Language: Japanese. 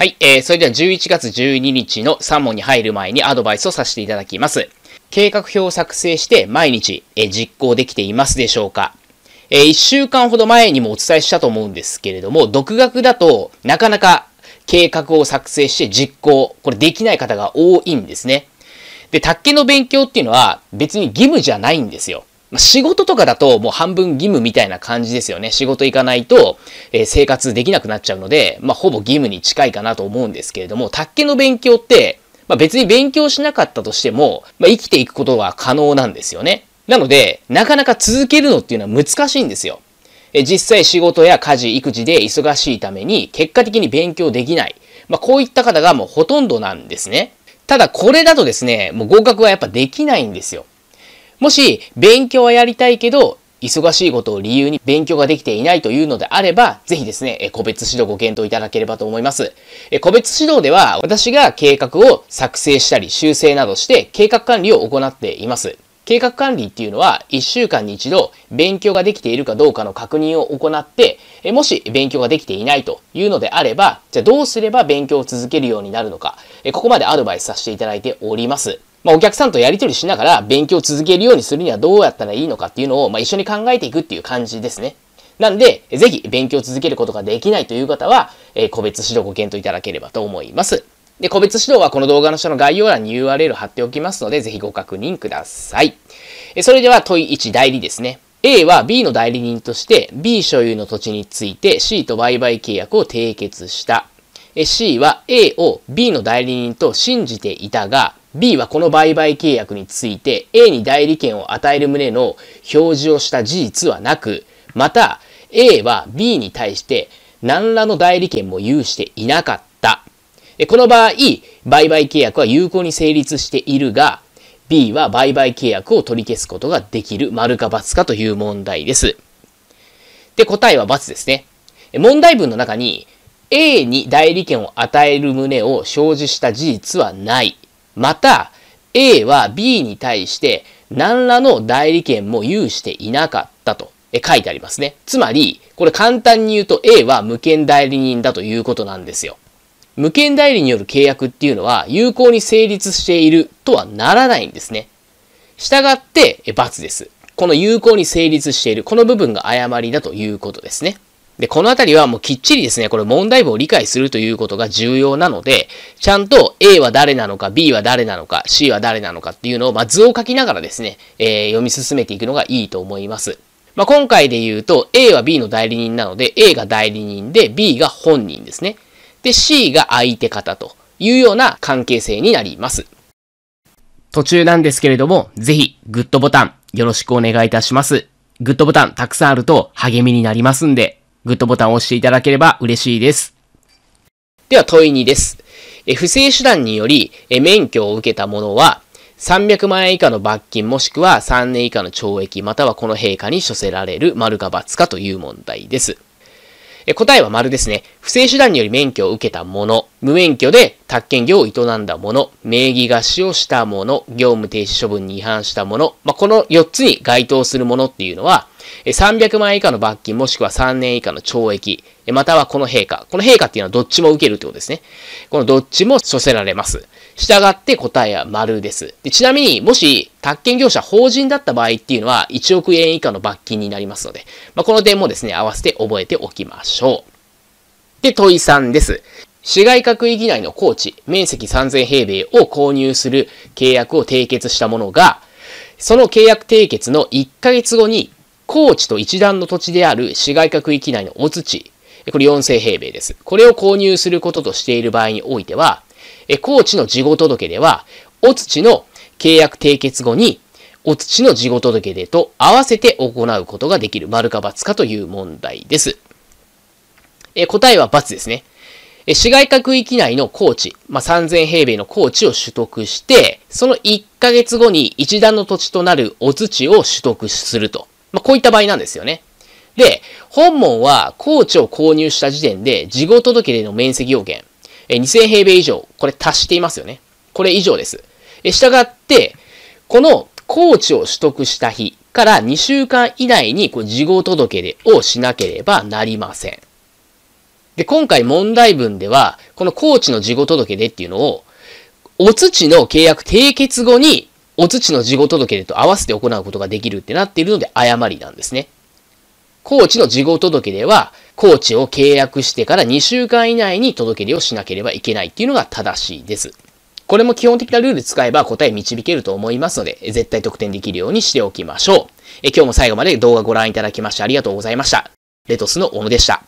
はい、えー、それでは11月12日の3問に入る前にアドバイスをさせていただきます。計画表を作成して毎日、えー、実行できていますでしょうかえー、1週間ほど前にもお伝えしたと思うんですけれども、独学だとなかなか計画を作成して実行、これできない方が多いんですね。で、卓球の勉強っていうのは別に義務じゃないんですよ。まあ、仕事とかだともう半分義務みたいな感じですよね。仕事行かないと、えー、生活できなくなっちゃうので、まあ、ほぼ義務に近いかなと思うんですけれども、卓球の勉強って、まあ、別に勉強しなかったとしても、ま生きていくことは可能なんですよね。なので、なかなか続けるのっていうのは難しいんですよ。えー、実際仕事や家事、育児で忙しいために、結果的に勉強できない。まこういった方がもうほとんどなんですね。ただこれだとですね、もう合格はやっぱできないんですよ。もし、勉強はやりたいけど、忙しいことを理由に勉強ができていないというのであれば、ぜひですね、個別指導ご検討いただければと思います。個別指導では、私が計画を作成したり修正などして計画管理を行っています。計画管理っていうのは、1週間に1度勉強ができているかどうかの確認を行って、もし勉強ができていないというのであれば、じゃあどうすれば勉強を続けるようになるのか、ここまでアドバイスさせていただいております。まあ、お客さんとやり取りしながら勉強を続けるようにするにはどうやったらいいのかっていうのを、まあ、一緒に考えていくっていう感じですね。なんで、ぜひ勉強を続けることができないという方は、えー、個別指導ご検討いただければと思います。で、個別指導はこの動画の下の概要欄に URL 貼っておきますので、ぜひご確認ください。えそれでは問い1代理ですね。A は B の代理人として B 所有の土地について C と売買契約を締結した。C は A を B の代理人と信じていたが、B はこの売買契約について A に代理権を与える旨の表示をした事実はなく、また A は B に対して何らの代理権も有していなかった。この場合、売買契約は有効に成立しているが、B は売買契約を取り消すことができる丸か×かという問題です。で、答えは×ですね。問題文の中に A に代理権を与える旨を生じした事実はない。また、A は B に対して何らの代理権も有していなかったと書いてありますね。つまり、これ簡単に言うと A は無権代理人だということなんですよ。無権代理による契約っていうのは有効に成立しているとはならないんですね。従って、×です。この有効に成立している、この部分が誤りだということですね。で、このあたりはもうきっちりですね、これ問題文を理解するということが重要なので、ちゃんと A は誰なのか、B は誰なのか、C は誰なのかっていうのを、まあ、図を書きながらですね、えー、読み進めていくのがいいと思います。まあ、今回で言うと、A は B の代理人なので、A が代理人で、B が本人ですね。で、C が相手方というような関係性になります。途中なんですけれども、ぜひ、グッドボタン、よろしくお願いいたします。グッドボタンたくさんあると励みになりますんで、グッドボタンを押していただければ嬉しいです。では問い2です。不正手段により免許を受けた者は300万円以下の罰金もしくは3年以下の懲役またはこの陛下に処せられる丸か罰かという問題です。答えは丸ですね。不正手段により免許を受けた者、無免許で宅建業を営んだ者、名義貸しをした者、業務停止処分に違反した者、まあ、この4つに該当する者っていうのは、300万円以下の罰金もしくは3年以下の懲役、またはこの陛下。この陛下っていうのはどっちも受けるってことですね。このどっちも処せられます。従って答えは丸ですで。ちなみに、もし、宅建業者法人だった場合っていうのは1億円以下の罰金になりますので、まあ、この点もですね、合わせて覚えておきましょう。で、問い3です。市街各域内の高地、面積3000平米を購入する契約を締結したものが、その契約締結の1ヶ月後に高地と一段の土地である市街化区域内の大土、これ4000平米です。これを購入することとしている場合においては、高地の事後届では、お土の契約締結後に、お土の事後届出と合わせて行うことができる、丸か×かという問題です。え答えは×ですね。え市街化区域内の高地、まあ、3000平米の高地を取得して、その1ヶ月後に一段の土地となるお土を取得すると。まあ、こういった場合なんですよね。で、本門は高知を購入した時点で事業届での面積要件、え2000平米以上、これ達していますよね。これ以上です。え従って、この高知を取得した日から2週間以内にこう事業届をしなければなりません。で、今回問題文では、この高知の事後届でっていうのを、お土の契約締結後にお土の事後届と合わせて行うことができるってなっているので誤りなんですね。高知の事後届出は、高知を契約してから2週間以内に届け出をしなければいけないっていうのが正しいです。これも基本的なルール使えば答え導けると思いますので、絶対得点できるようにしておきましょう。え今日も最後まで動画ご覧いただきましてありがとうございました。レトスの小野でした。